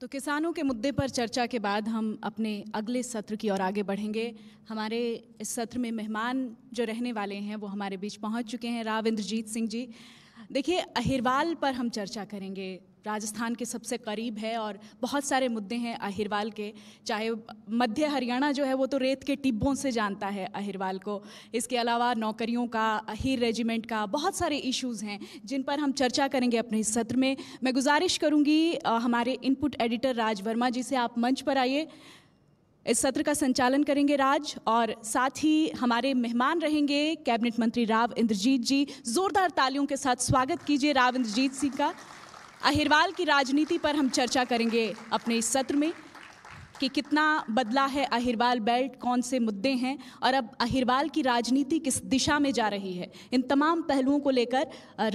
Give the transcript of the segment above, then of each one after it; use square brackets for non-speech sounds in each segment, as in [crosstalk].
तो किसानों के मुद्दे पर चर्चा के बाद हम अपने अगले सत्र की ओर आगे बढ़ेंगे हमारे इस सत्र में मेहमान जो रहने वाले हैं वो हमारे बीच पहुंच चुके हैं राव इंद्रजीत सिंह जी देखिए अहिरवाल पर हम चर्चा करेंगे राजस्थान के सबसे करीब है और बहुत सारे मुद्दे हैं अहिरवाल के चाहे मध्य हरियाणा जो है वो तो रेत के टिब्बों से जानता है अहिरवाल को इसके अलावा नौकरियों का अहिर रेजिमेंट का बहुत सारे इश्यूज़ हैं जिन पर हम चर्चा करेंगे अपने इस सत्र में मैं गुजारिश करूँगी हमारे इनपुट एडिटर राज वर्मा जी से आप मंच पर आइए इस सत्र का संचालन करेंगे राज और साथ ही हमारे मेहमान रहेंगे कैबिनेट मंत्री राव इंद्रजीत जी जोरदार तालियों के साथ स्वागत कीजिए राव इंद्रजीत सिंह का अहिरवाल की राजनीति पर हम चर्चा करेंगे अपने इस सत्र में कि कितना बदला है अहिरवाल बेल्ट कौन से मुद्दे हैं और अब अहिरवाल की राजनीति किस दिशा में जा रही है इन तमाम पहलुओं को लेकर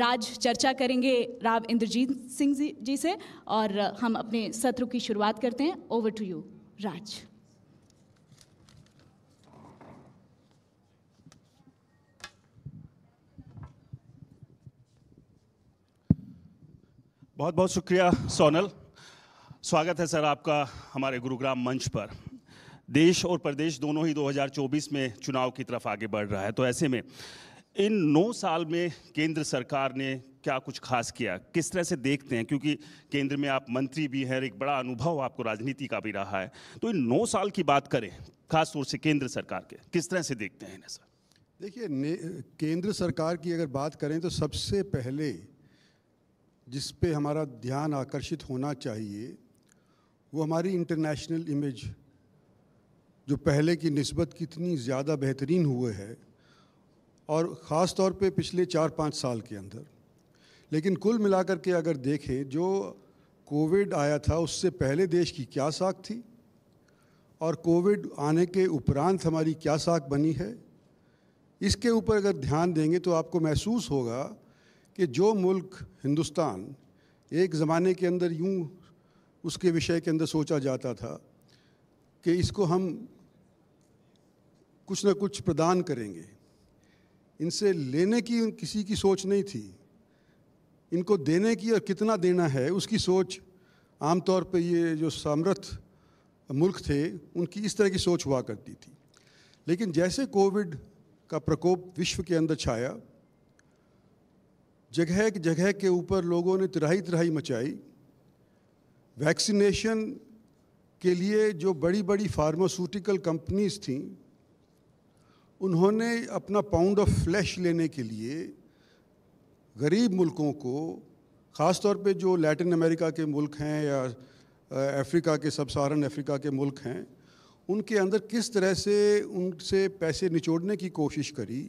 राज चर्चा करेंगे राव इंद्रजीत सिंह जी से और हम अपने सत्र की शुरुआत करते हैं ओवर टू यू राज बहुत बहुत शुक्रिया सोनल स्वागत है सर आपका हमारे गुरुग्राम मंच पर देश और प्रदेश दोनों ही 2024 में चुनाव की तरफ आगे बढ़ रहा है तो ऐसे में इन नौ साल में केंद्र सरकार ने क्या कुछ खास किया किस तरह से देखते हैं क्योंकि केंद्र में आप मंत्री भी हैं एक बड़ा अनुभव आपको राजनीति का भी रहा है तो इन नौ साल की बात करें खास तौर से केंद्र सरकार के किस तरह से देखते हैं इन्हें सर देखिए केंद्र सरकार की अगर बात करें तो सबसे पहले जिस पे हमारा ध्यान आकर्षित होना चाहिए वो हमारी इंटरनेशनल इमेज जो पहले की नस्बत कितनी ज़्यादा बेहतरीन हुए है और ख़ास तौर पे पिछले चार पाँच साल के अंदर लेकिन कुल मिलाकर के अगर देखें जो कोविड आया था उससे पहले देश की क्या साख थी और कोविड आने के उपरांत हमारी क्या साख बनी है इसके ऊपर अगर ध्यान देंगे तो आपको महसूस होगा कि जो मुल्क हिंदुस्तान एक ज़माने के अंदर यूँ उसके विषय के अंदर सोचा जाता था कि इसको हम कुछ ना कुछ प्रदान करेंगे इनसे लेने की किसी की सोच नहीं थी इनको देने की और कितना देना है उसकी सोच आमतौर पर ये जो सामर्थ मुल्क थे उनकी इस तरह की सोच हुआ करती थी लेकिन जैसे कोविड का प्रकोप विश्व के अंदर छाया जगह जगह के ऊपर लोगों ने तिराही तिराही मचाई वैक्सीनेशन के लिए जो बड़ी बड़ी फार्मास्यूटिकल कंपनीज थीं उन्होंने अपना पाउंड ऑफ फ्लैश लेने के लिए गरीब मुल्कों को ख़ास तौर पे जो लैटिन अमेरिका के मुल्क हैं या अफ्रीका के सब सहारन अफ्रीका के मुल्क हैं उनके अंदर किस तरह से उनसे पैसे निचोड़ने की कोशिश करी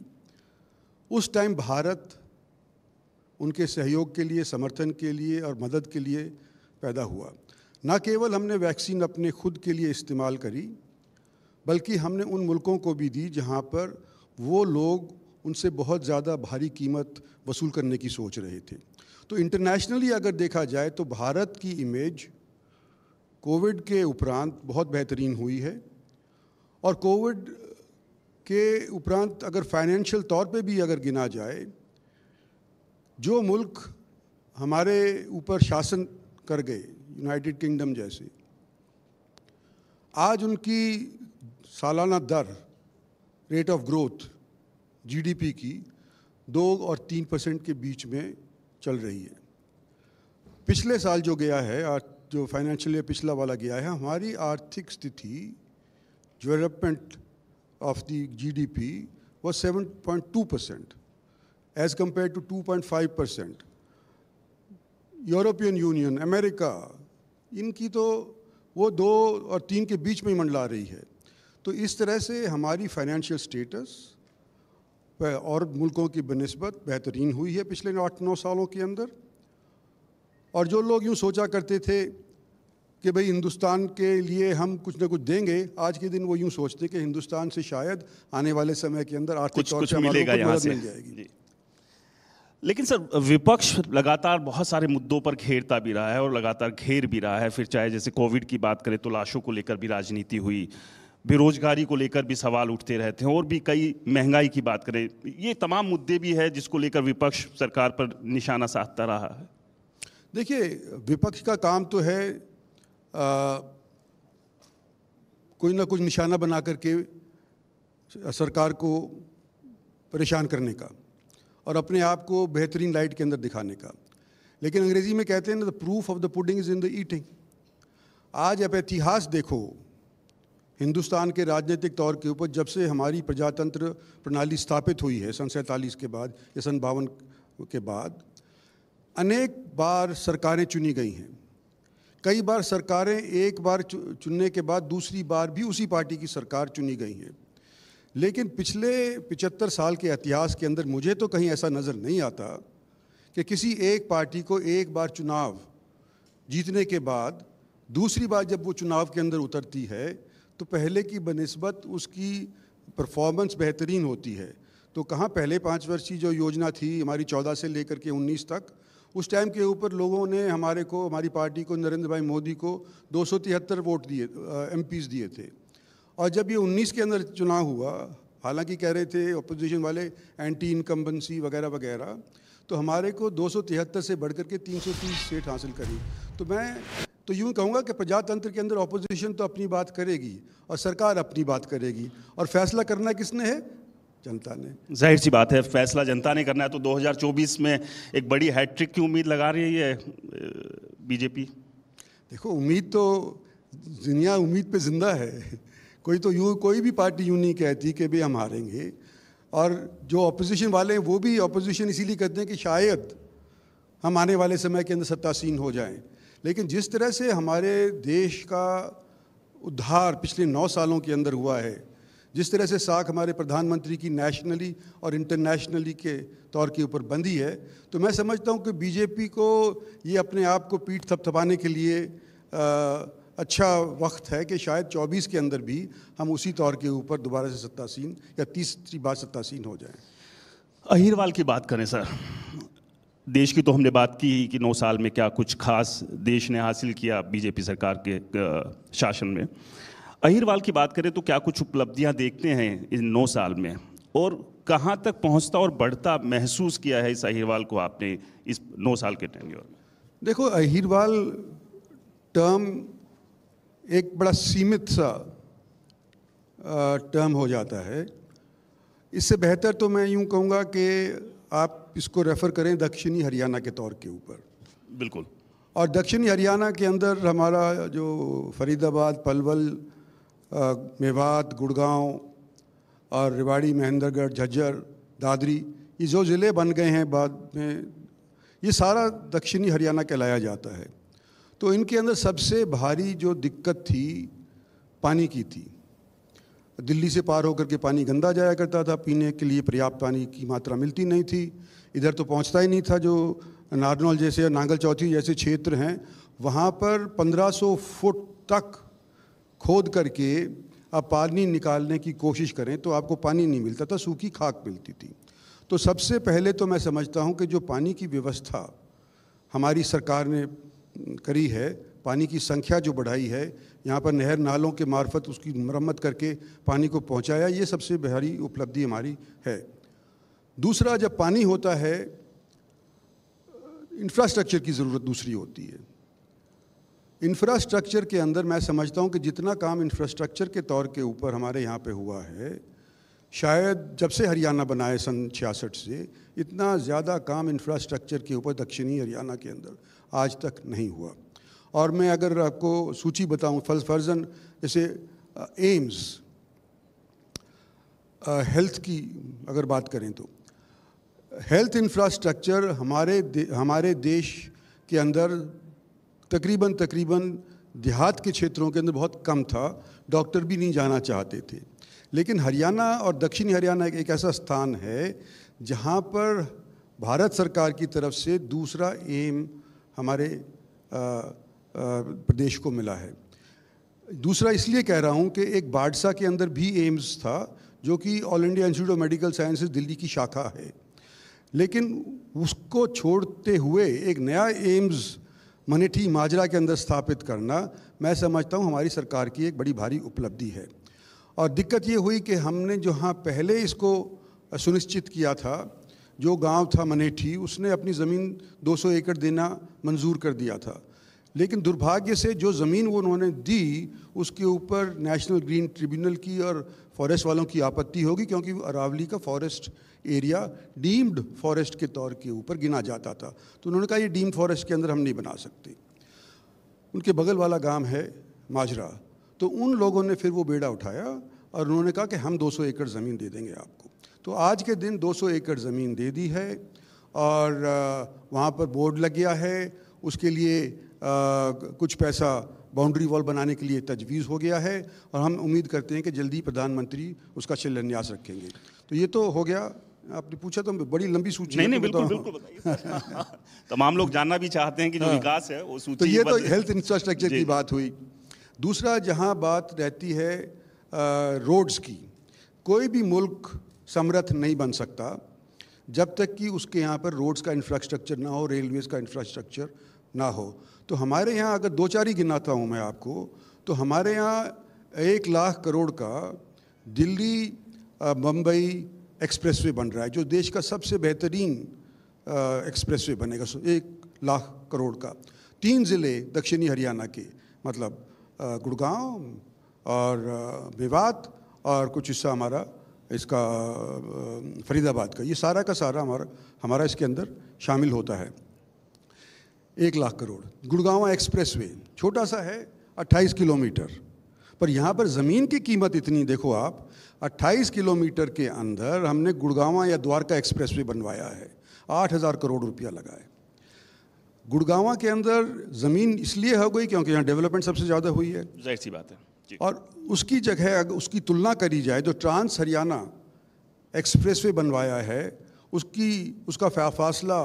उस टाइम भारत उनके सहयोग के लिए समर्थन के लिए और मदद के लिए पैदा हुआ न केवल हमने वैक्सीन अपने खुद के लिए इस्तेमाल करी बल्कि हमने उन मुल्कों को भी दी जहाँ पर वो लोग उनसे बहुत ज़्यादा भारी कीमत वसूल करने की सोच रहे थे तो इंटरनेशनली अगर देखा जाए तो भारत की इमेज कोविड के उपरांत बहुत बेहतरीन हुई है और कोविड के उपरांत अगर फाइनेंशियल तौर पे भी अगर गिना जाए जो मुल्क हमारे ऊपर शासन कर गए यूनाइटेड किंगडम जैसे आज उनकी सालाना दर रेट ऑफ ग्रोथ जीडीपी की दो और तीन परसेंट के बीच में चल रही है पिछले साल जो गया है आज जो फाइनेंशियल ईयर पिछला वाला गया है हमारी आर्थिक स्थिति डेवलपमेंट ऑफ द जीडीपी वो two percent as compared to 2.5 percent. European Union America इनकी तो वो दो और तीन के बीच में ही मंडला रही है तो इस तरह से हमारी फाइनेंशियल स्टेटस और मुल्कों की बनस्बत बेहतरीन हुई है पिछले आठ नौ सालों के अंदर और जो लोग यूँ सोचा करते थे कि भाई हिंदुस्तान के लिए हम कुछ ना कुछ देंगे आज के दिन वो यूँ सोचते कि हिंदुस्तान से शायद आने वाले समय के अंदर आर्थिक तौर पर मिल जाएगी लेकिन सर विपक्ष लगातार बहुत सारे मुद्दों पर घेरता भी रहा है और लगातार घेर भी रहा है फिर चाहे जैसे कोविड की बात करें तो लाशों को लेकर भी राजनीति हुई बेरोजगारी को लेकर भी सवाल उठते रहते हैं और भी कई महंगाई की बात करें ये तमाम मुद्दे भी है जिसको लेकर विपक्ष सरकार पर निशाना साधता रहा है देखिए विपक्ष का काम तो है आ, कोई ना कुछ निशाना बना करके सरकार को परेशान करने का और अपने आप को बेहतरीन लाइट के अंदर दिखाने का लेकिन अंग्रेज़ी में कहते हैं ना the proof of the pudding is in the eating आज आप इतिहास देखो हिंदुस्तान के राजनीतिक तौर के ऊपर जब से हमारी प्रजातंत्र प्रणाली स्थापित हुई है सन सैंतालीस के बाद या सन बावन के बाद अनेक बार सरकारें चुनी गई हैं कई बार सरकारें एक बार चुनने के बाद दूसरी बार भी उसी पार्टी की सरकार चुनी गई हैं लेकिन पिछले पिचहत्तर साल के इतिहास के अंदर मुझे तो कहीं ऐसा नज़र नहीं आता कि किसी एक पार्टी को एक बार चुनाव जीतने के बाद दूसरी बार जब वो चुनाव के अंदर उतरती है तो पहले की बनस्बत उसकी परफॉर्मेंस बेहतरीन होती है तो कहाँ पहले पाँच वर्षीय जो योजना थी हमारी चौदह से लेकर के उन्नीस तक उस टाइम के ऊपर लोगों ने हमारे को हमारी पार्टी को नरेंद्र भाई मोदी को दो वोट दिए एम दिए थे और जब ये 19 के अंदर चुनाव हुआ हालांकि कह रहे थे अपोजिशन वाले एंटी इनकम्बेंसी वगैरह वगैरह तो हमारे को दो से बढ़ करके 330 सीट हासिल करी तो मैं तो यूँ कहूँगा कि प्रजातंत्र के अंदर अपोजिशन तो अपनी बात करेगी और सरकार अपनी बात करेगी और फैसला करना किसने है जनता ने जाहिर सी बात है फैसला जनता ने करना है तो 2024 में एक बड़ी हैट्रिक की उम्मीद लगा रही है बीजेपी देखो उम्मीद तो दुनिया उम्मीद पे जिंदा है कोई तो यूँ कोई भी पार्टी यूँ नहीं कहती कि भाई हम हारेंगे और जो अपोजिशन वाले हैं वो भी अपोजिशन इसीलिए कहते हैं कि शायद हम आने वाले समय के अंदर सत्तासीन हो जाएं लेकिन जिस तरह से हमारे देश का उद्धार पिछले नौ सालों के अंदर हुआ है जिस तरह से साख हमारे प्रधानमंत्री की नेशनली और इंटरनेशनली के तौर के ऊपर बंधी है तो मैं समझता हूँ कि बीजेपी को ये अपने आप को पीठ थपथपाने के लिए आ, अच्छा वक्त है कि शायद 24 के अंदर भी हम उसी तौर के ऊपर दोबारा से सत्तासीन या तीसरी बार सत्तासीन हो जाएं अहिरवाल की बात करें सर देश की तो हमने बात की कि नौ साल में क्या कुछ खास देश ने हासिल किया बीजेपी सरकार के शासन में अहिरवाल की बात करें तो क्या कुछ उपलब्धियां देखते हैं इन नौ साल में और कहां तक पहुंचता और बढ़ता महसूस किया है इस अहिरवाल को आपने इस नौ साल के टेन्योर में देखो अहिरवाल टर्म एक बड़ा सीमित सा टर्म हो जाता है इससे बेहतर तो मैं यूं कहूँगा कि आप इसको रेफ़र करें दक्षिणी हरियाणा के तौर के ऊपर बिल्कुल और दक्षिणी हरियाणा के अंदर हमारा जो फरीदाबाद पलवल मेवात गुड़गांव और रिवाड़ी महेंद्रगढ़ झज्जर दादरी ये जो ज़िले बन गए हैं बाद में ये सारा दक्षिणी हरियाणा कहलाया जाता है तो इनके अंदर सबसे भारी जो दिक्कत थी पानी की थी दिल्ली से पार होकर के पानी गंदा जाया करता था पीने के लिए पर्याप्त पानी की मात्रा मिलती नहीं थी इधर तो पहुंचता ही नहीं था जो नारनौल जैसे नांगल चौथी जैसे क्षेत्र हैं वहाँ पर 1500 फुट तक खोद करके आप पानी निकालने की कोशिश करें तो आपको पानी नहीं मिलता था सूखी खाक मिलती थी तो सबसे पहले तो मैं समझता हूँ कि जो पानी की व्यवस्था हमारी सरकार ने करी है पानी की संख्या जो बढ़ाई है यहाँ पर नहर नालों के मार्फत उसकी मरम्मत करके पानी को पहुँचाया ये सबसे बड़ी उपलब्धि हमारी है दूसरा जब पानी होता है इंफ्रास्ट्रक्चर की ज़रूरत दूसरी होती है इंफ्रास्ट्रक्चर के अंदर मैं समझता हूँ कि जितना काम इंफ्रास्ट्रक्चर के तौर के ऊपर हमारे यहाँ पे हुआ है शायद जब से हरियाणा बनाए सन छियासठ से इतना ज़्यादा काम इंफ्रास्ट्रक्चर के ऊपर दक्षिणी हरियाणा के अंदर आज तक नहीं हुआ और मैं अगर आपको सूची बताऊं फल फर्जन जैसे एम्स हेल्थ की अगर बात करें तो हेल्थ इंफ्रास्ट्रक्चर हमारे दे, हमारे देश के अंदर तकरीबन तकरीबन देहात के क्षेत्रों के अंदर बहुत कम था डॉक्टर भी नहीं जाना चाहते थे लेकिन हरियाणा और दक्षिणी हरियाणा एक, एक ऐसा स्थान है जहाँ पर भारत सरकार की तरफ से दूसरा एम हमारे प्रदेश को मिला है दूसरा इसलिए कह रहा हूँ कि एक बाडसा के अंदर भी एम्स था जो कि All India Institute of Medical Sciences Delhi की शाखा है लेकिन उसको छोड़ते हुए एक नया एम्स मनेठी माजरा के अंदर स्थापित करना मैं समझता हूँ हमारी सरकार की एक बड़ी भारी उपलब्धि है और दिक्कत ये हुई कि हमने जहाँ पहले इसको सुनिश्चित किया था जो गांव था मनेठी उसने अपनी ज़मीन 200 एकड़ देना मंजूर कर दिया था लेकिन दुर्भाग्य से जो ज़मीन वो उन्होंने दी उसके ऊपर नेशनल ग्रीन ट्रिब्यूनल की और फॉरेस्ट वालों की आपत्ति होगी क्योंकि अरावली का फॉरेस्ट एरिया डीम्ड फॉरेस्ट के तौर के ऊपर गिना जाता था तो उन्होंने कहा ये डीम्ड फॉरेस्ट के अंदर हम नहीं बना सकते उनके बगल वाला गांव है माजरा तो उन लोगों ने फिर वो बेड़ा उठाया और उन्होंने कहा कि हम 200 एकड़ ज़मीन दे देंगे आपको तो आज के दिन 200 एकड़ ज़मीन दे दी है और वहाँ पर बोर्ड लग गया है उसके लिए कुछ पैसा बाउंड्री वॉल बनाने के लिए तजवीज़ हो गया है और हम उम्मीद करते हैं कि जल्दी प्रधानमंत्री उसका शिलान्यास रखेंगे तो ये तो हो गया आपने पूछा तो बड़ी लंबी सूची नहीं तो नहीं बिल्कुल बिल्कुल [laughs] तमाम लोग जानना भी चाहते हैं कि जो हाँ। विकास है वो तो सूची तो ये तो हेल्थ इंफ्रास्ट्रक्चर की बात हुई दूसरा जहाँ बात रहती है रोड्स की कोई भी मुल्क समर्थ नहीं बन सकता जब तक कि उसके यहाँ पर रोड्स का इंफ्रास्ट्रक्चर ना हो रेलवेज़ का इंफ्रास्ट्रक्चर ना हो तो हमारे यहाँ अगर दो चार ही गिनाता हूँ मैं आपको तो हमारे यहाँ एक लाख करोड़ का दिल्ली मुंबई एक्सप्रेसवे बन रहा है जो देश का सबसे बेहतरीन एक्सप्रेसवे बनेगा एक लाख करोड़ का तीन ज़िले दक्षिणी हरियाणा के मतलब गुड़गांव और विवाद और कुछ हिस्सा हमारा इसका फरीदाबाद का ये सारा का सारा हमारा हमारा इसके अंदर शामिल होता है एक लाख करोड़ गुड़गांव एक्सप्रेस वे छोटा सा है 28 किलोमीटर पर यहाँ पर ज़मीन की कीमत इतनी देखो आप 28 किलोमीटर के अंदर हमने गुड़गांव या द्वारका एक्सप्रेस वे बनवाया है आठ हज़ार करोड़ रुपया लगा है गुड़गावा के अंदर ज़मीन इसलिए हो गई क्योंकि यहाँ डेवलपमेंट सबसे ज़्यादा हुई है जाहिर सी बात है और उसकी जगह अगर उसकी तुलना करी जाए जो ट्रांस हरियाणा एक्सप्रेसवे बनवाया है उसकी उसका फासला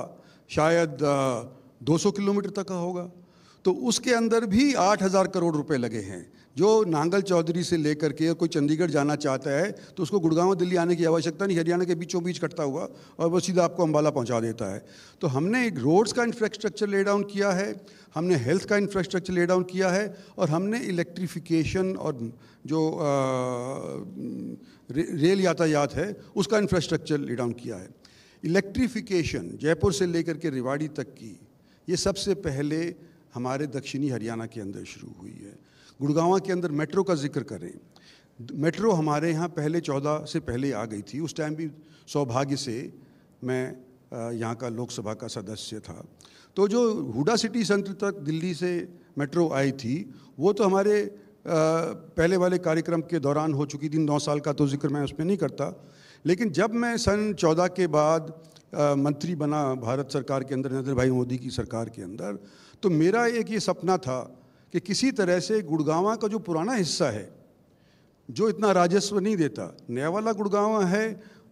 शायद 200 किलोमीटर तक का होगा तो उसके अंदर भी आठ हज़ार करोड़ रुपए लगे हैं जो नांगल चौधरी से लेकर के कोई चंडीगढ़ जाना चाहता है तो उसको गुड़गांव दिल्ली आने की आवश्यकता नहीं हरियाणा के बीचों बीच कटता हुआ और वो सीधा आपको अम्बाला पहुंचा देता है तो हमने रोड्स का इंफ्रास्ट्रक्चर ले डाउन किया है हमने हेल्थ का इंफ्रास्ट्रक्चर ले डाउन किया है और हमने इलेक्ट्रिफिकेशन और जो आ, रे, रेल यातायात है उसका इंफ्रास्ट्रक्चर ले डाउन किया है इलेक्ट्रिफिकेशन जयपुर से लेकर के रिवाड़ी तक की ये सबसे पहले हमारे दक्षिणी हरियाणा के अंदर शुरू हुई है गुड़गावा के अंदर मेट्रो का जिक्र करें मेट्रो हमारे यहाँ पहले चौदह से पहले आ गई थी उस टाइम भी सौभाग्य से मैं यहाँ का लोकसभा का सदस्य था तो जो हुडा सिटी सेंटर तक दिल्ली से मेट्रो आई थी वो तो हमारे पहले वाले कार्यक्रम के दौरान हो चुकी थी नौ साल का तो जिक्र मैं उसमें नहीं करता लेकिन जब मैं सन चौदह के बाद मंत्री बना भारत सरकार के अंदर नरेंद्र भाई मोदी की सरकार के अंदर तो मेरा एक ये सपना था कि किसी तरह से गुड़गावा का जो पुराना हिस्सा है जो इतना राजस्व नहीं देता नया वाला गुड़गावा है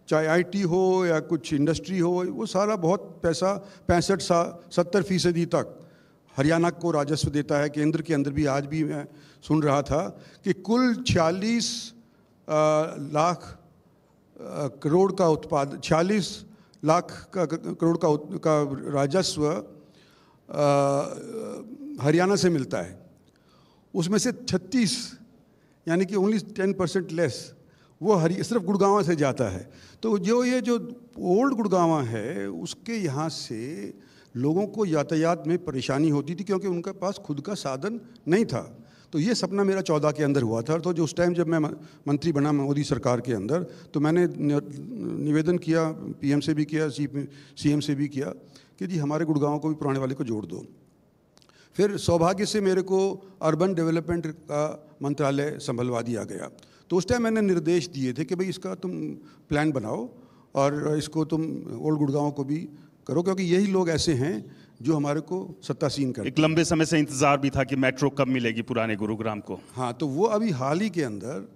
चाहे आईटी हो या कुछ इंडस्ट्री हो वो सारा बहुत पैसा पैंसठ सा सत्तर फीसदी तक हरियाणा को राजस्व देता है केंद्र के अंदर भी आज भी मैं सुन रहा था कि कुल छियालीस लाख करोड़ का उत्पाद छियालीस लाख का करोड़ का, का राजस्व हरियाणा से मिलता है उसमें से 36 यानी कि ओनली 10 परसेंट लेस वो हरी सिर्फ गुड़गावा से जाता है तो जो ये जो ओल्ड गुड़गावा है उसके यहाँ से लोगों को यातायात में परेशानी होती थी क्योंकि उनके पास खुद का साधन नहीं था तो ये सपना मेरा चौदह के अंदर हुआ था तो जो उस टाइम जब मैं मंत्री बना मोदी सरकार के अंदर तो मैंने निवेदन किया पीएम से भी किया सीएम से भी किया कि जी हमारे गुड़गांव को भी पुराने वाले को जोड़ दो फिर सौभाग्य से मेरे को अर्बन डेवलपमेंट का मंत्रालय संभलवा दिया गया तो उस टाइम मैंने निर्देश दिए थे कि भाई इसका तुम प्लान बनाओ और इसको तुम ओल्ड गुड़गांव को भी करो क्योंकि यही लोग ऐसे हैं जो हमारे को सत्तासीन कर एक लंबे समय से इंतज़ार भी था कि मेट्रो कब मिलेगी पुराने गुरुग्राम को हाँ तो वो अभी हाल ही के अंदर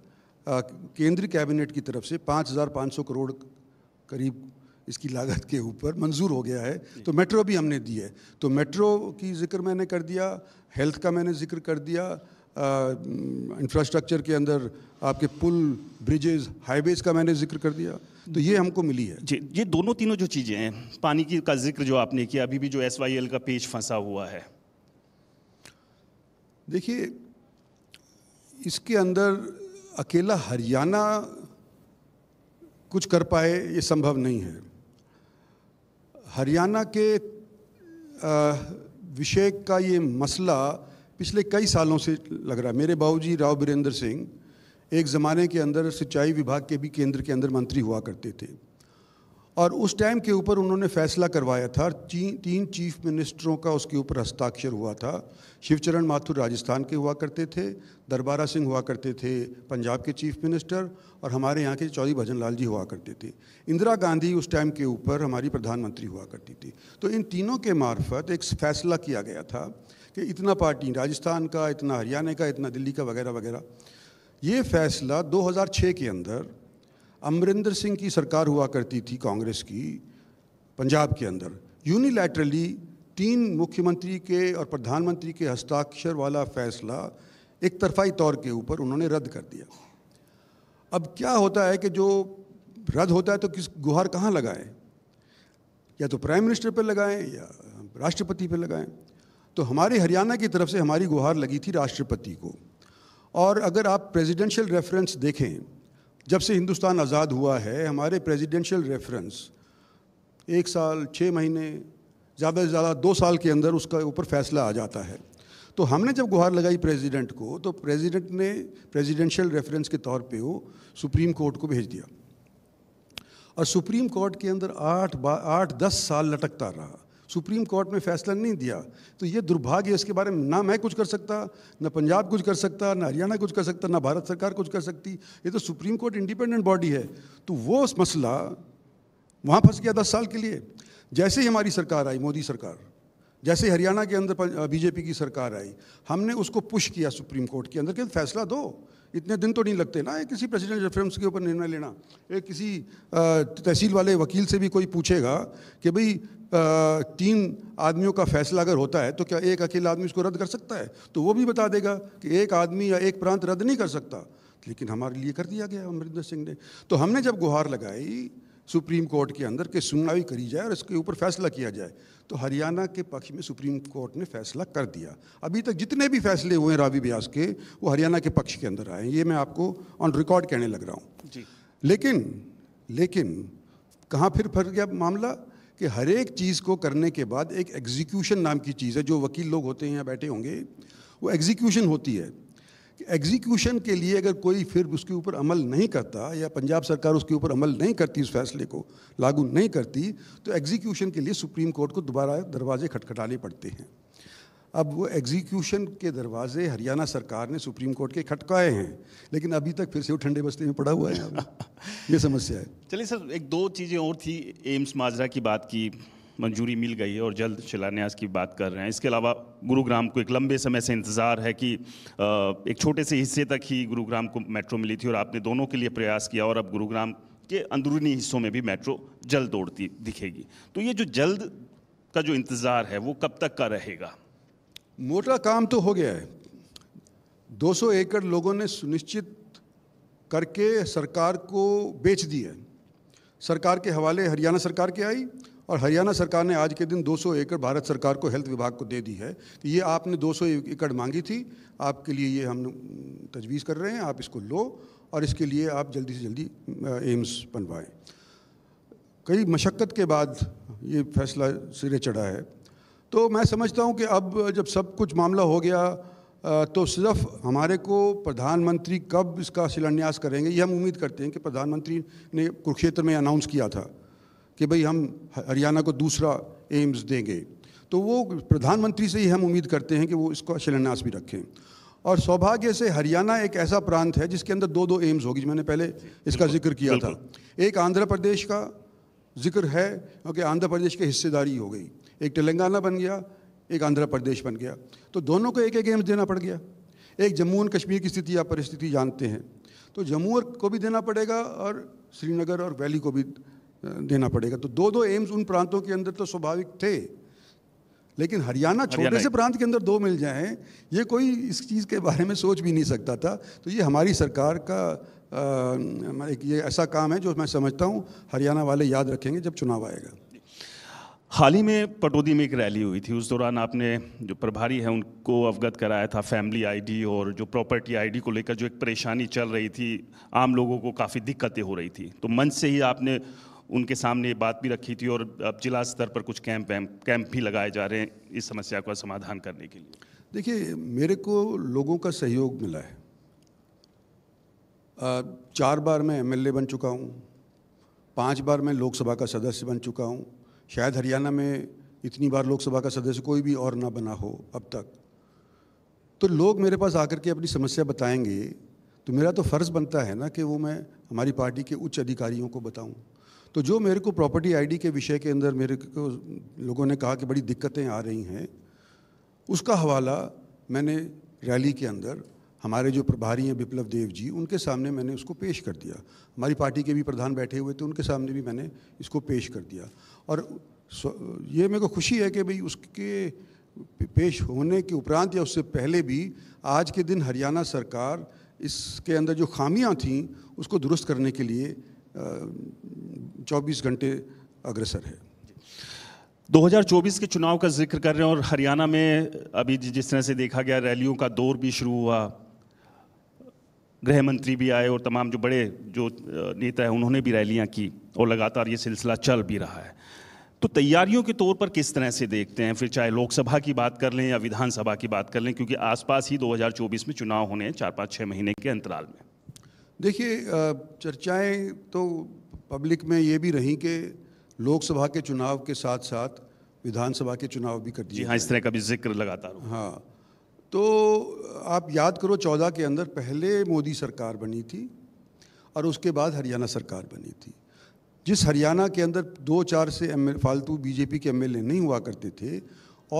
केंद्रीय कैबिनेट की तरफ से 5,500 करोड़ करीब इसकी लागत के ऊपर मंजूर हो गया है तो मेट्रो भी हमने दी है तो मेट्रो की जिक्र मैंने कर दिया हेल्थ का मैंने जिक्र कर दिया इंफ्रास्ट्रक्चर के अंदर आपके पुल ब्रिजेज हाईवेज का मैंने जिक्र कर दिया तो ये हमको मिली है जी ये दोनों तीनों जो चीज़ें हैं पानी की का जिक्र जो आपने किया अभी भी जो एस का पेज फंसा हुआ है देखिए इसके अंदर अकेला हरियाणा कुछ कर पाए ये संभव नहीं है हरियाणा के विषय का ये मसला पिछले कई सालों से लग रहा है मेरे बाबूजी राव बीरेंद्र सिंह एक ज़माने के अंदर सिंचाई विभाग के भी केंद्र के अंदर मंत्री हुआ करते थे और उस टाइम के ऊपर उन्होंने फैसला करवाया था ती, तीन चीफ मिनिस्टरों का उसके ऊपर हस्ताक्षर हुआ था शिवचरण माथुर राजस्थान के हुआ करते थे दरबारा सिंह हुआ करते थे पंजाब के चीफ मिनिस्टर और हमारे यहाँ के चौधरी भजन लाल जी हुआ करते थे इंदिरा गांधी उस टाइम के ऊपर हमारी प्रधानमंत्री हुआ करती थी तो इन तीनों के मार्फत एक फैसला किया गया था कि इतना पार्टी राजस्थान का इतना हरियाणा का इतना दिल्ली का वगैरह वगैरह ये फैसला 2006 के अंदर अमरिंदर सिंह की सरकार हुआ करती थी कांग्रेस की पंजाब के अंदर यूनिलैटरली तीन मुख्यमंत्री के और प्रधानमंत्री के हस्ताक्षर वाला फैसला एक तरफाई तौर के ऊपर उन्होंने रद्द कर दिया अब क्या होता है कि जो रद्द होता है तो किस गुहार कहाँ लगाएं या तो प्राइम मिनिस्टर पर लगाएं या राष्ट्रपति पर लगाएं तो हमारे हरियाणा की तरफ से हमारी गुहार लगी थी राष्ट्रपति को और अगर आप प्रेसिडेंशियल रेफरेंस देखें जब से हिंदुस्तान आज़ाद हुआ है हमारे प्रेसिडेंशियल रेफरेंस एक साल छः महीने ज़्यादा से ज़्यादा दो साल के अंदर उसका ऊपर फैसला आ जाता है तो हमने जब गुहार लगाई प्रेसिडेंट को तो प्रेसिडेंट ने प्रेसिडेंशियल रेफरेंस के तौर पे वो सुप्रीम कोर्ट को भेज दिया और सुप्रीम कोर्ट के अंदर आठ आठ दस साल लटकता रहा सुप्रीम कोर्ट में फैसला नहीं दिया तो ये दुर्भाग्य इसके बारे में ना मैं कुछ कर सकता ना पंजाब कुछ कर सकता ना हरियाणा कुछ कर सकता ना भारत सरकार कुछ कर सकती ये तो सुप्रीम कोर्ट इंडिपेंडेंट बॉडी है तो वो मसला वहाँ फंस गया दस साल के लिए जैसे ही हमारी सरकार आई मोदी सरकार जैसे हरियाणा के अंदर बीजेपी की सरकार आई हमने उसको पुश किया सुप्रीम कोर्ट के अंदर कि फैसला दो इतने दिन तो नहीं लगते ना किसी प्रेसिडेंट रेफरेंस के ऊपर निर्णय लेना एक किसी तहसील वाले वकील से भी कोई पूछेगा कि भाई तीन आदमियों का फैसला अगर होता है तो क्या एक अकेला आदमी उसको रद्द कर सकता है तो वो भी बता देगा कि एक आदमी या एक प्रांत रद्द नहीं कर सकता लेकिन हमारे लिए कर दिया गया अमरिंदर सिंह ने तो हमने जब गुहार लगाई सुप्रीम कोर्ट के अंदर कि सुनवाई करी जाए और इसके ऊपर फैसला किया जाए तो हरियाणा के पक्ष में सुप्रीम कोर्ट ने फैसला कर दिया अभी तक जितने भी फैसले हुए हैं रावी ब्यास के वो हरियाणा के पक्ष के अंदर आए हैं ये मैं आपको ऑन रिकॉर्ड कहने लग रहा हूँ जी लेकिन लेकिन कहाँ फिर फर गया मामला कि हर एक चीज़ को करने के बाद एक एग्जीक्यूशन नाम की चीज़ है जो वकील लोग होते हैं या बैठे होंगे वो एग्जीक्यूशन होती है एग्जीक्यूशन के लिए अगर कोई फिर उसके ऊपर अमल नहीं करता या पंजाब सरकार उसके ऊपर अमल नहीं करती उस फैसले को लागू नहीं करती तो एग्जीक्यूशन के लिए सुप्रीम कोर्ट को दोबारा दरवाजे खटखटाने पड़ते हैं अब वो एग्जीक्यूशन के दरवाजे हरियाणा सरकार ने सुप्रीम कोर्ट के खटकाए हैं लेकिन अभी तक फिर से वो ठंडे बस्ते में पड़ा हुआ है [laughs] ये समस्या है चलिए सर एक दो चीज़ें और थी एम्स माजरा की बात की मंजूरी मिल गई है और जल्द शिलान्यास की बात कर रहे हैं इसके अलावा गुरुग्राम को एक लंबे समय से इंतज़ार है कि एक छोटे से हिस्से तक ही गुरुग्राम को मेट्रो मिली थी और आपने दोनों के लिए प्रयास किया और अब गुरुग्राम के अंदरूनी हिस्सों में भी मेट्रो जल्द दौड़ती दिखेगी तो ये जो जल्द का जो इंतज़ार है वो कब तक का रहेगा मोटा काम तो हो गया है 200 एकड़ लोगों ने सुनिश्चित करके सरकार को बेच दिया सरकार के हवाले हरियाणा सरकार के आई और हरियाणा सरकार ने आज के दिन 200 एकड़ भारत सरकार को हेल्थ विभाग को दे दी है कि तो ये आपने 200 एकड़ मांगी थी आपके लिए ये हम तजवीज़ कर रहे हैं आप इसको लो और इसके लिए आप जल्दी से जल्दी एम्स बनवाएं कई मशक्क़त के बाद ये फैसला सिरे चढ़ा है तो मैं समझता हूँ कि अब जब सब कुछ मामला हो गया तो सिर्फ हमारे को प्रधानमंत्री कब इसका शिलान्यास करेंगे ये हम उम्मीद करते हैं कि प्रधानमंत्री ने कुरुक्षेत्र में अनाउंस किया था कि भाई हम हरियाणा को दूसरा एम्स देंगे तो वो प्रधानमंत्री से ही हम उम्मीद करते हैं कि वो इसका शिलान्यास भी रखें और सौभाग्य से हरियाणा एक ऐसा प्रांत है जिसके अंदर दो दो एम्स होगी मैंने पहले इसका जिक्र किया था एक आंध्र प्रदेश का जिक्र है क्योंकि आंध्र प्रदेश की हिस्सेदारी हो गई एक तेलंगाना बन गया एक आंध्र प्रदेश बन गया तो दोनों को एक एक एम्स देना पड़ गया एक जम्मू और कश्मीर की स्थिति या परिस्थिति जानते हैं तो जम्मू को भी देना पड़ेगा और श्रीनगर और वैली को भी देना पड़ेगा तो दो दो एम्स उन प्रांतों के अंदर तो स्वाभाविक थे लेकिन हरियाणा छोटे से प्रांत के अंदर दो मिल जाएं ये कोई इस चीज़ के बारे में सोच भी नहीं सकता था तो ये हमारी सरकार का आ, एक ये ऐसा काम है जो मैं समझता हूँ हरियाणा वाले याद रखेंगे जब चुनाव आएगा हाल ही में पटोदी में एक रैली हुई थी उस दौरान आपने जो प्रभारी है उनको अवगत कराया था फैमिली आईडी और जो प्रॉपर्टी आईडी को लेकर जो एक परेशानी चल रही थी आम लोगों को काफ़ी दिक्कतें हो रही थी तो मंच से ही आपने उनके सामने ये बात भी रखी थी और अब जिला स्तर पर कुछ कैंप कैंप भी लगाए जा रहे हैं इस समस्या का समाधान करने के लिए देखिए मेरे को लोगों का सहयोग मिला है चार बार मैं एमएलए बन चुका हूँ पांच बार मैं लोकसभा का सदस्य बन चुका हूँ शायद हरियाणा में इतनी बार लोकसभा का सदस्य कोई भी और ना बना हो अब तक तो लोग मेरे पास आकर के अपनी समस्या बताएंगे तो मेरा तो फ़र्ज़ बनता है ना कि वो मैं हमारी पार्टी के उच्च अधिकारियों को बताऊं तो जो मेरे को प्रॉपर्टी आईडी के विषय के अंदर मेरे को लोगों ने कहा कि बड़ी दिक्कतें आ रही हैं उसका हवाला मैंने रैली के अंदर हमारे जो प्रभारी हैं विप्लव देव जी उनके सामने मैंने उसको पेश कर दिया हमारी पार्टी के भी प्रधान बैठे हुए थे उनके सामने भी मैंने इसको पेश कर दिया और ये मेरे को खुशी है कि भाई उसके पेश होने के उपरांत या उससे पहले भी आज के दिन हरियाणा सरकार इसके अंदर जो खामियां थीं उसको दुरुस्त करने के लिए 24 घंटे अग्रसर है 2024 के चुनाव का जिक्र कर रहे हैं और हरियाणा में अभी जिस तरह से देखा गया रैलियों का दौर भी शुरू हुआ गृह मंत्री भी आए और तमाम जो बड़े जो नेता हैं उन्होंने भी रैलियाँ की और लगातार ये सिलसिला चल भी रहा है तो तैयारियों के तौर पर किस तरह से देखते हैं फिर चाहे लोकसभा की बात कर लें या विधानसभा की बात कर लें क्योंकि आसपास ही 2024 में चुनाव होने हैं चार पाँच छः महीने के अंतराल में देखिए चर्चाएं तो पब्लिक में ये भी रहीं कि लोकसभा के चुनाव के साथ साथ विधानसभा के चुनाव भी कर दिए हाँ इस तरह का भी जिक्र लगातार हाँ तो आप याद करो चौदह के अंदर पहले मोदी सरकार बनी थी और उसके बाद हरियाणा सरकार बनी थी जिस हरियाणा के अंदर दो चार से एम फालतू बीजेपी के एम नहीं हुआ करते थे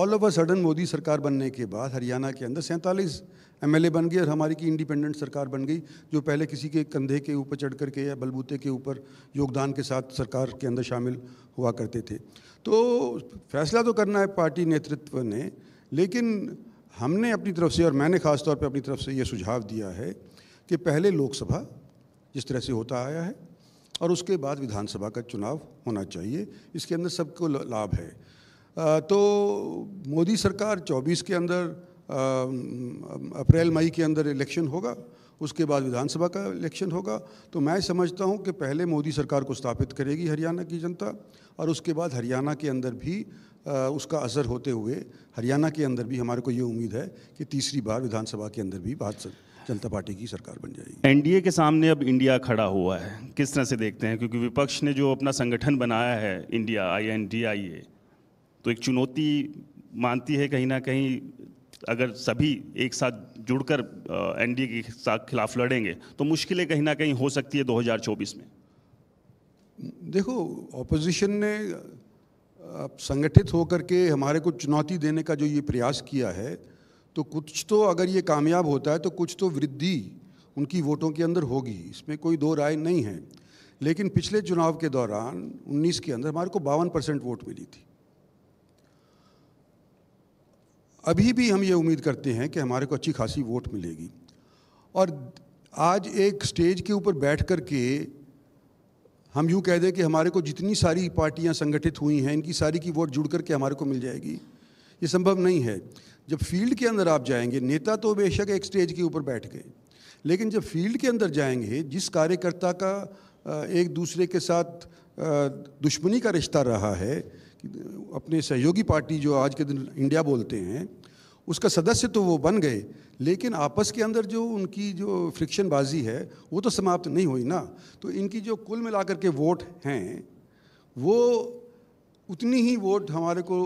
ऑल ओवर सडन मोदी सरकार बनने के बाद हरियाणा के अंदर सैंतालीस एम बन गए और हमारी की इंडिपेंडेंट सरकार बन गई जो पहले किसी के कंधे के ऊपर चढ़ कर के या बलबूते के ऊपर योगदान के साथ सरकार के अंदर शामिल हुआ करते थे तो फैसला तो करना है पार्टी नेतृत्व ने लेकिन हमने अपनी तरफ से और मैंने ख़ास तौर पे अपनी तरफ से ये सुझाव दिया है कि पहले लोकसभा जिस तरह से होता आया है और उसके बाद विधानसभा का चुनाव होना चाहिए इसके अंदर सबको लाभ है आ, तो मोदी सरकार 24 के अंदर अप्रैल मई के अंदर इलेक्शन होगा उसके बाद विधानसभा का इलेक्शन होगा तो मैं समझता हूं कि पहले मोदी सरकार को स्थापित करेगी हरियाणा की जनता और उसके बाद हरियाणा के अंदर भी उसका असर होते हुए हरियाणा के अंदर भी हमारे को ये उम्मीद है कि तीसरी बार विधानसभा के अंदर भी भारत जनता पार्टी की सरकार बन जाएगी एनडीए के सामने अब इंडिया खड़ा हुआ है किस तरह से देखते हैं क्योंकि विपक्ष ने जो अपना संगठन बनाया है India I N D I तो एक चुनौती मानती है कहीं ना कहीं अगर सभी एक साथ जुड़कर एनडीए के साथ खिलाफ लड़ेंगे तो मुश्किलें कहीं ना कहीं हो सकती है 2024 में देखो ऑपोजिशन ने संगठित होकर के हमारे को चुनौती देने का जो ये प्रयास किया है तो कुछ तो अगर ये कामयाब होता है तो कुछ तो वृद्धि उनकी वोटों के अंदर होगी इसमें कोई दो राय नहीं है लेकिन पिछले चुनाव के दौरान 19 के अंदर हमारे को बावन परसेंट वोट मिली थी अभी भी हम ये उम्मीद करते हैं कि हमारे को अच्छी खासी वोट मिलेगी और आज एक स्टेज के ऊपर बैठ कर के हम यूँ कह दें कि हमारे को जितनी सारी पार्टियाँ संगठित हुई हैं इनकी सारी की वोट जुड़ करके हमारे को मिल जाएगी ये संभव नहीं है जब फील्ड के अंदर आप जाएंगे नेता तो बेशक एक स्टेज के ऊपर बैठ गए लेकिन जब फील्ड के अंदर जाएंगे जिस कार्यकर्ता का एक दूसरे के साथ दुश्मनी का रिश्ता रहा है अपने सहयोगी पार्टी जो आज के दिन इंडिया बोलते हैं उसका सदस्य तो वो बन गए लेकिन आपस के अंदर जो उनकी जो फ्रिक्शन बाजी है वो तो समाप्त नहीं हुई ना तो इनकी जो कुल मिलाकर के वोट हैं वो उतनी ही वोट हमारे को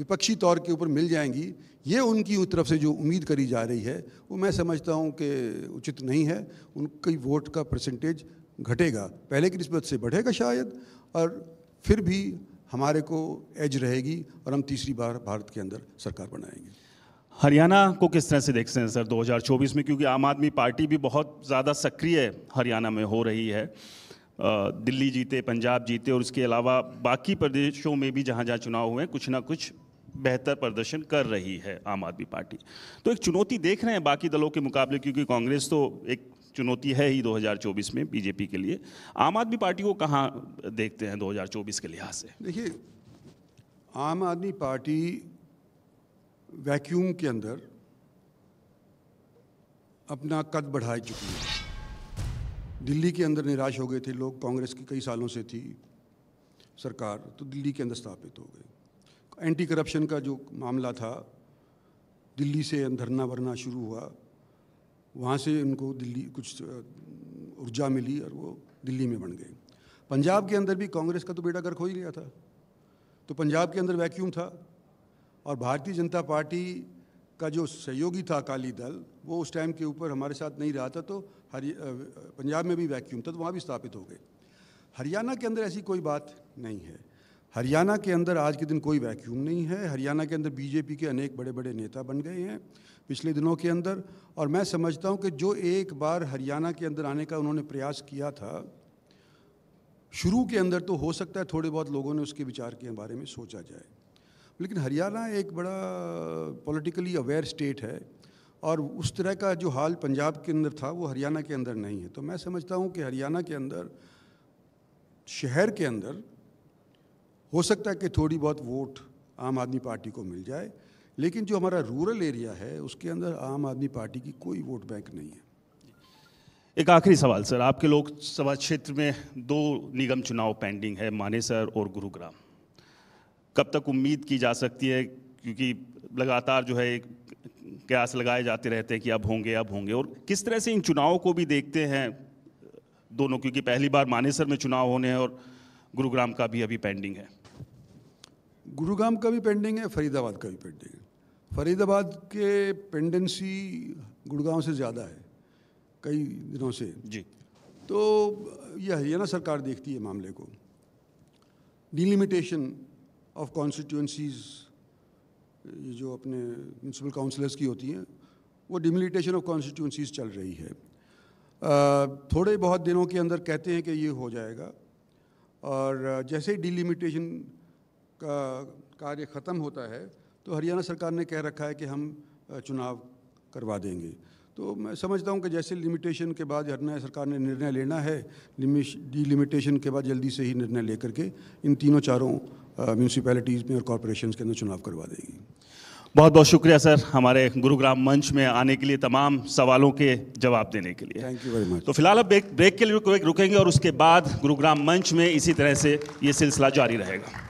विपक्षी तौर के ऊपर मिल जाएंगी ये उनकी तरफ से जो उम्मीद करी जा रही है वो मैं समझता हूँ कि उचित नहीं है उनकी वोट का परसेंटेज घटेगा पहले की नस्बत से बढ़ेगा शायद और फिर भी हमारे को एज रहेगी और हम तीसरी बार भारत के अंदर सरकार बनाएंगे हरियाणा को किस तरह से देखते हैं सर 2024 में क्योंकि आम आदमी पार्टी भी बहुत ज़्यादा सक्रिय हरियाणा में हो रही है दिल्ली जीते पंजाब जीते और उसके अलावा बाकी प्रदेशों में भी जहाँ जहाँ चुनाव हुए हैं कुछ ना कुछ बेहतर प्रदर्शन कर रही है आम आदमी पार्टी तो एक चुनौती देख रहे हैं बाकी दलों के मुकाबले क्योंकि कांग्रेस तो एक चुनौती है ही 2024 में बीजेपी के लिए आम आदमी पार्टी को कहाँ देखते हैं 2024 के लिहाज से देखिए आम आदमी पार्टी वैक्यूम के अंदर अपना कद बढ़ा चुकी है दिल्ली के अंदर निराश हो गए थे लोग कांग्रेस की कई सालों से थी सरकार तो दिल्ली के अंदर स्थापित हो गई एंटी करप्शन का जो मामला था दिल्ली से धरना भरना शुरू हुआ वहाँ से उनको दिल्ली कुछ ऊर्जा मिली और वो दिल्ली में बन गए पंजाब के अंदर भी कांग्रेस का तो बेटा गर्क हो ही गया था तो पंजाब के अंदर वैक्यूम था और भारतीय जनता पार्टी का जो सहयोगी था अकाली दल वो उस टाइम के ऊपर हमारे साथ नहीं रहा था तो हरि पंजाब में भी वैक्यूम था तो वहाँ भी स्थापित हो गए हरियाणा के अंदर ऐसी कोई बात नहीं है हरियाणा के अंदर आज के दिन कोई वैक्यूम नहीं है हरियाणा के अंदर बीजेपी के अनेक बड़े बड़े नेता बन गए हैं पिछले दिनों के अंदर और मैं समझता हूं कि जो एक बार हरियाणा के अंदर आने का उन्होंने प्रयास किया था शुरू के अंदर तो हो सकता है थोड़े बहुत लोगों ने उसके विचार के बारे में सोचा जाए लेकिन हरियाणा एक बड़ा पॉलिटिकली अवेयर स्टेट है और उस तरह का जो हाल पंजाब के अंदर था वो हरियाणा के अंदर नहीं है तो मैं समझता हूँ कि हरियाणा के अंदर शहर के अंदर हो सकता है कि थोड़ी बहुत वोट आम आदमी पार्टी को मिल जाए लेकिन जो हमारा रूरल एरिया है उसके अंदर आम आदमी पार्टी की कोई वोट बैंक नहीं है एक आखिरी सवाल सर आपके लोकसभा क्षेत्र में दो निगम चुनाव पेंडिंग है मानेसर और गुरुग्राम कब तक उम्मीद की जा सकती है क्योंकि लगातार जो है एक कयास लगाए जाते रहते हैं कि अब होंगे अब होंगे और किस तरह से इन चुनावों को भी देखते हैं दोनों क्योंकि पहली बार मानेसर में चुनाव होने हैं और गुरुग्राम का भी अभी पेंडिंग है गुरुग्राम का भी पेंडिंग है फरीदाबाद का भी पेंडिंग है फरीदाबाद के पेंडेंसी गुड़गांव से ज़्यादा है कई दिनों से जी तो यह हरियाणा सरकार देखती है मामले को डिलिमिटेशन ऑफ कॉन्स्टिट्यूंसीज ये जो अपने म्यूनसिपल काउंसलर्स की होती हैं वो डिमिलिटेशन ऑफ कॉन्स्टिट्यूंसीज चल रही है आ, थोड़े बहुत दिनों के अंदर कहते हैं कि ये हो जाएगा और जैसे ही डिलिमिटेशन का कार्य ख़त्म होता है तो हरियाणा सरकार ने कह रखा है कि हम चुनाव करवा देंगे तो मैं समझता हूं कि जैसे लिमिटेशन के बाद हरियाणा सरकार ने निर्णय लेना है डिलिमिटेशन के बाद जल्दी से ही निर्णय लेकर के इन तीनों चारों म्यूनसिपैलिटीज़ में और कॉरपोरेशन के अंदर चुनाव करवा देगी बहुत बहुत शुक्रिया सर हमारे गुरुग्राम मंच में आने के लिए तमाम सवालों के जवाब देने के लिए थैंक यू वेरी मच तो फिलहाल अब ब्रेक के लिए रुकेंगे और उसके बाद गुरुग्राम मंच में इसी तरह से ये सिलसिला जारी रहेगा